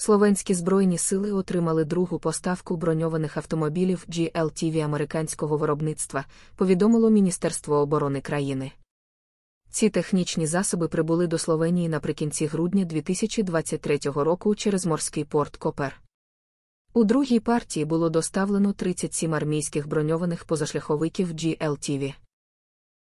Словенські збройні сили отримали другу поставку броньованих автомобілів GLTV американського виробництва, повідомило Міністерство оборони країни. Ці технічні засоби прибули до Словенії наприкінці грудня 2023 року через морський порт Копер. У другій партії було доставлено 37 армійських броньованих позашляховиків GLTV.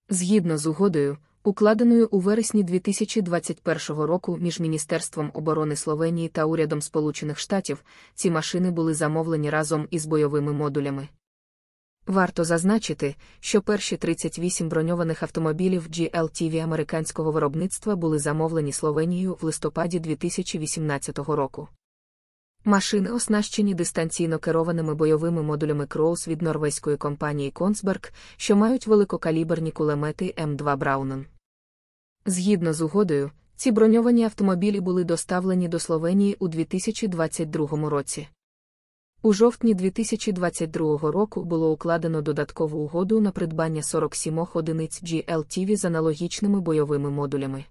Згідно з угодою, укладеною у вересні 2021 року між Міністерством оборони Словенії та урядом Сполучених Штатів, ці машини були замовлені разом із бойовими модулями. Варто зазначити, що перші 38 броньованих автомобілів GLTV американського виробництва були замовлені Словенією в листопаді 2018 року. Машини оснащені дистанційно керованими бойовими модулями Кроус від норвезької компанії Консберг, що мають великокаліберні кулемети М2 Браунен. Згідно з угодою, ці броньовані автомобілі були доставлені до Словенії у 2022 році. У жовтні 2022 року було укладено додаткову угоду на придбання 47 одиниць GLTV з аналогічними бойовими модулями.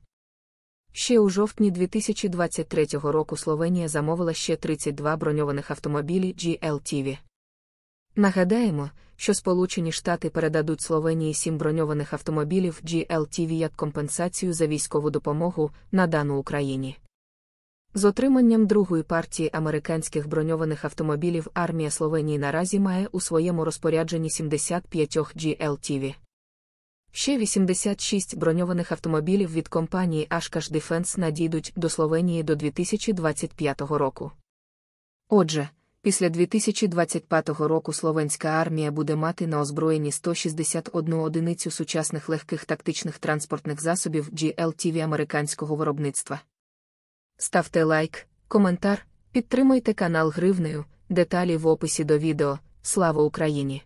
Ще у жовтні 2023 року Словенія замовила ще 32 броньованих автомобілі GLTV. Нагадаємо, що Сполучені Штати передадуть Словенії сім броньованих автомобілів GLTV як компенсацію за військову допомогу на дану Україні. З отриманням другої партії американських броньованих автомобілів армія Словенії наразі має у своєму розпорядженні 75 GLTV. Ще 86 броньованих автомобілів від компанії Ashkash Defense надійдуть до Словенії до 2025 року. Отже, після 2025 року словенська армія буде мати на озброєнні 161 одиницю сучасних легких тактичних транспортних засобів GLTV американського виробництва. Ставте лайк, коментар, підтримуйте канал Гривнею, деталі в описі до відео. Слава Україні!